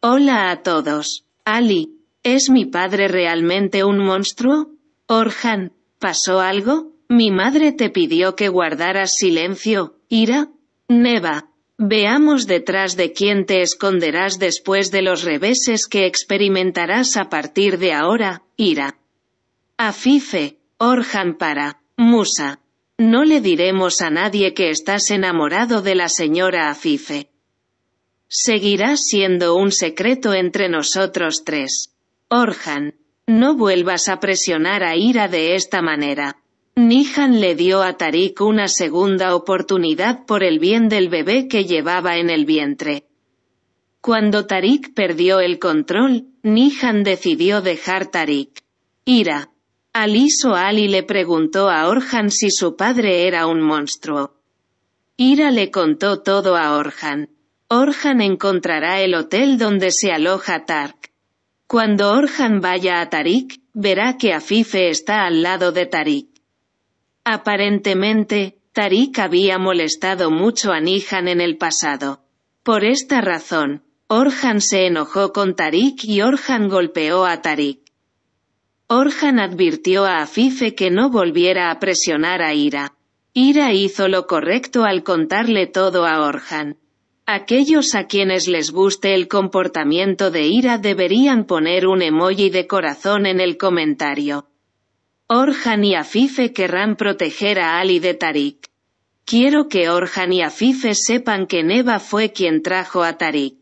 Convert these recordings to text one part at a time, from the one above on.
Hola a todos. Ali, ¿es mi padre realmente un monstruo? Orhan, ¿pasó algo? Mi madre te pidió que guardaras silencio, Ira. Neva. Veamos detrás de quién te esconderás después de los reveses que experimentarás a partir de ahora, Ira. Afife, Orhan para, Musa. No le diremos a nadie que estás enamorado de la señora Afife. Seguirá siendo un secreto entre nosotros tres. Orhan, no vuelvas a presionar a Ira de esta manera. Nihan le dio a Tarik una segunda oportunidad por el bien del bebé que llevaba en el vientre. Cuando Tarik perdió el control, Nihan decidió dejar Tarik. Ira. Aliso Ali le preguntó a Orhan si su padre era un monstruo. Ira le contó todo a Orhan. Orhan encontrará el hotel donde se aloja Tark. Cuando Orhan vaya a Tarik, verá que Afife está al lado de Tarik. Aparentemente, Tarik había molestado mucho a Nihan en el pasado. Por esta razón, Orhan se enojó con Tarik y Orhan golpeó a Tarik. Orhan advirtió a Afife que no volviera a presionar a Ira. Ira hizo lo correcto al contarle todo a Orhan. Aquellos a quienes les guste el comportamiento de ira deberían poner un emoji de corazón en el comentario. Orhan y Afife querrán proteger a Ali de Tarik. Quiero que Orhan y Afife sepan que Neva fue quien trajo a Tarik.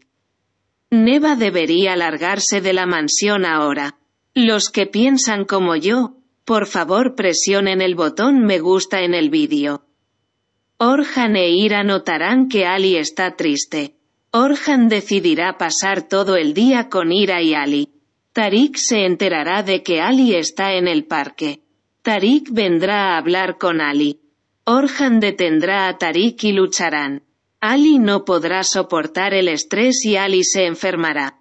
Neva debería largarse de la mansión ahora. Los que piensan como yo, por favor presionen el botón me gusta en el vídeo. Orhan e Ira notarán que Ali está triste. Orhan decidirá pasar todo el día con Ira y Ali. Tarik se enterará de que Ali está en el parque. Tarik vendrá a hablar con Ali. Orhan detendrá a Tarik y lucharán. Ali no podrá soportar el estrés y Ali se enfermará.